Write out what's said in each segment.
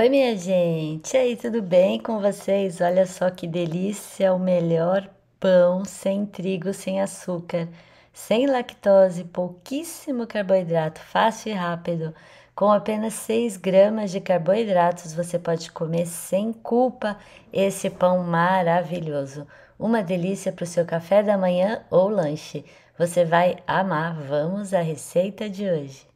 Oi, minha gente! E aí, tudo bem com vocês? Olha só que delícia! O melhor pão sem trigo, sem açúcar, sem lactose, pouquíssimo carboidrato, fácil e rápido. Com apenas 6 gramas de carboidratos, você pode comer sem culpa esse pão maravilhoso. Uma delícia para o seu café da manhã ou lanche. Você vai amar. Vamos à receita de hoje.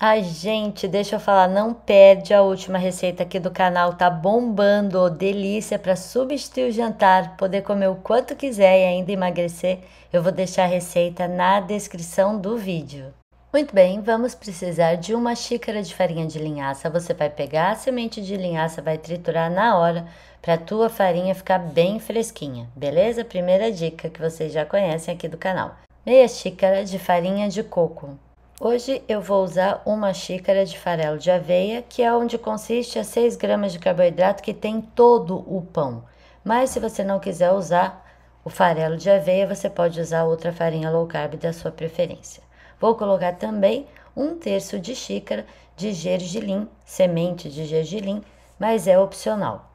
Ai, gente, deixa eu falar, não perde a última receita aqui do canal, tá bombando, delícia para substituir o jantar, poder comer o quanto quiser e ainda emagrecer. Eu vou deixar a receita na descrição do vídeo. Muito bem, vamos precisar de uma xícara de farinha de linhaça. Você vai pegar a semente de linhaça, vai triturar na hora para tua farinha ficar bem fresquinha, beleza? Primeira dica que vocês já conhecem aqui do canal. Meia xícara de farinha de coco, Hoje eu vou usar uma xícara de farelo de aveia, que é onde consiste as 6 gramas de carboidrato que tem todo o pão. Mas se você não quiser usar o farelo de aveia, você pode usar outra farinha low carb da sua preferência. Vou colocar também um terço de xícara de gergelim, semente de gergelim, mas é opcional.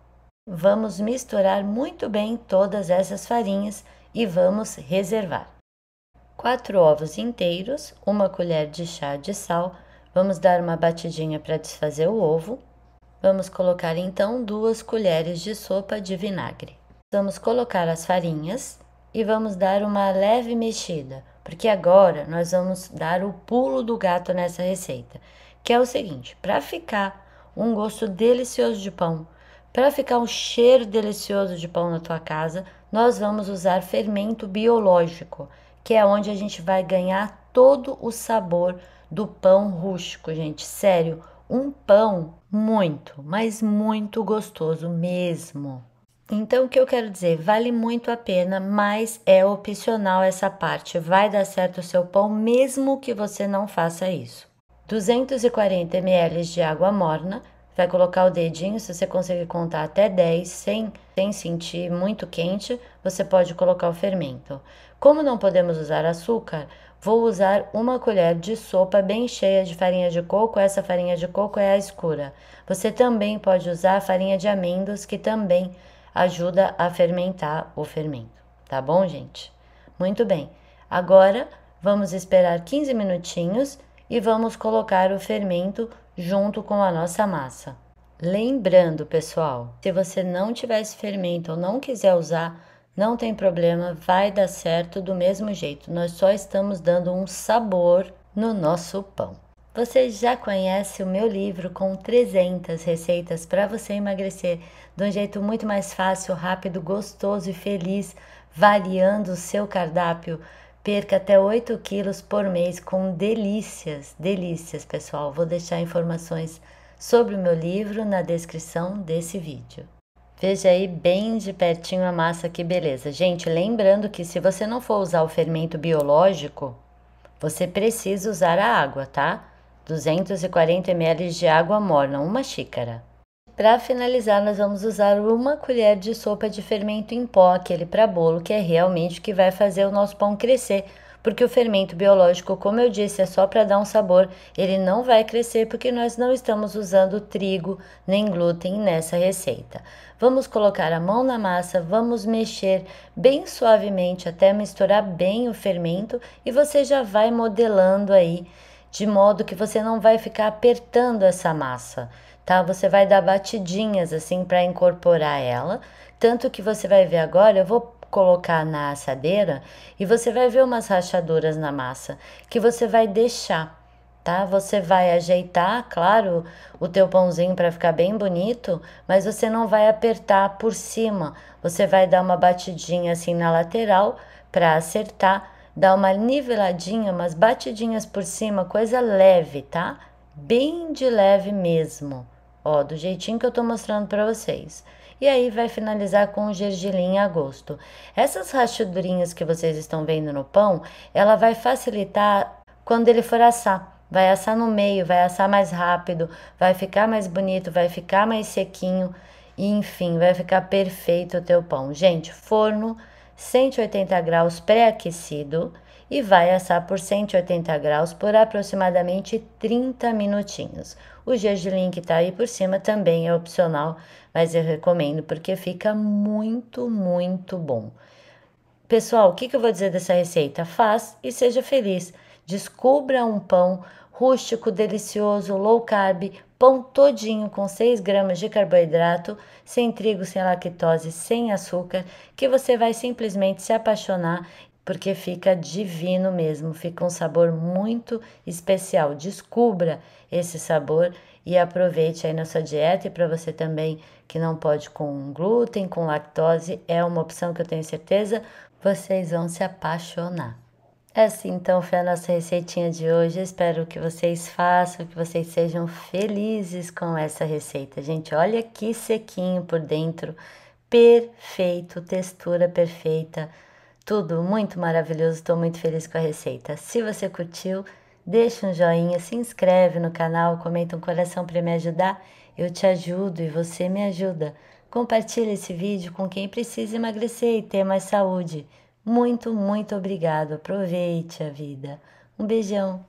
Vamos misturar muito bem todas essas farinhas e vamos reservar. 4 ovos inteiros, uma colher de chá de sal. Vamos dar uma batidinha para desfazer o ovo. Vamos colocar então duas colheres de sopa de vinagre. Vamos colocar as farinhas e vamos dar uma leve mexida, porque agora nós vamos dar o pulo do gato nessa receita, que é o seguinte: para ficar um gosto delicioso de pão, para ficar um cheiro delicioso de pão na tua casa, nós vamos usar fermento biológico que é onde a gente vai ganhar todo o sabor do pão rústico, gente. Sério, um pão muito, mas muito gostoso mesmo. Então, o que eu quero dizer? Vale muito a pena, mas é opcional essa parte. Vai dar certo o seu pão, mesmo que você não faça isso. 240 ml de água morna, Vai colocar o dedinho, se você conseguir contar até 10 sem, sem sentir muito quente, você pode colocar o fermento. Como não podemos usar açúcar, vou usar uma colher de sopa bem cheia de farinha de coco. Essa farinha de coco é a escura. Você também pode usar farinha de amêndoas, que também ajuda a fermentar o fermento. Tá bom, gente? Muito bem. Agora vamos esperar 15 minutinhos e vamos colocar o fermento junto com a nossa massa. Lembrando, pessoal, se você não tiver esse fermento ou não quiser usar, não tem problema, vai dar certo do mesmo jeito. Nós só estamos dando um sabor no nosso pão. Você já conhece o meu livro com 300 receitas para você emagrecer de um jeito muito mais fácil, rápido, gostoso e feliz, variando o seu cardápio Perca até 8 quilos por mês com delícias, delícias, pessoal. Vou deixar informações sobre o meu livro na descrição desse vídeo. Veja aí bem de pertinho a massa, que beleza. Gente, lembrando que se você não for usar o fermento biológico, você precisa usar a água, tá? 240 ml de água morna, uma xícara. Para finalizar, nós vamos usar uma colher de sopa de fermento em pó, aquele para bolo, que é realmente o que vai fazer o nosso pão crescer, porque o fermento biológico, como eu disse, é só para dar um sabor, ele não vai crescer porque nós não estamos usando trigo nem glúten nessa receita. Vamos colocar a mão na massa, vamos mexer bem suavemente até misturar bem o fermento e você já vai modelando aí, de modo que você não vai ficar apertando essa massa tá? Você vai dar batidinhas assim para incorporar ela. Tanto que você vai ver agora, eu vou colocar na assadeira e você vai ver umas rachaduras na massa que você vai deixar, tá? Você vai ajeitar, claro, o teu pãozinho para ficar bem bonito, mas você não vai apertar por cima. Você vai dar uma batidinha assim na lateral para acertar, dar uma niveladinha, umas batidinhas por cima, coisa leve, tá? bem de leve mesmo, ó, do jeitinho que eu tô mostrando para vocês. E aí vai finalizar com o gergelim a gosto. Essas rachadurinhas que vocês estão vendo no pão, ela vai facilitar quando ele for assar. Vai assar no meio, vai assar mais rápido, vai ficar mais bonito, vai ficar mais sequinho. E, enfim, vai ficar perfeito o teu pão. Gente, forno 180 graus pré-aquecido e vai assar por 180 graus por aproximadamente 30 minutinhos. O gergelim que tá aí por cima também é opcional, mas eu recomendo porque fica muito, muito bom. Pessoal, o que, que eu vou dizer dessa receita? Faz e seja feliz. Descubra um pão rústico, delicioso, low carb, pão todinho com 6 gramas de carboidrato, sem trigo, sem lactose, sem açúcar, que você vai simplesmente se apaixonar porque fica divino mesmo, fica um sabor muito especial. Descubra esse sabor e aproveite aí na sua dieta e para você também que não pode com glúten, com lactose, é uma opção que eu tenho certeza vocês vão se apaixonar. Essa é assim então foi a nossa receitinha de hoje. Espero que vocês façam, que vocês sejam felizes com essa receita. Gente, olha que sequinho por dentro, perfeito, textura perfeita tudo muito maravilhoso, estou muito feliz com a receita. Se você curtiu, deixa um joinha, se inscreve no canal, comenta um coração para me ajudar. Eu te ajudo e você me ajuda. Compartilhe esse vídeo com quem precisa emagrecer e ter mais saúde. Muito, muito obrigado. Aproveite a vida. Um beijão.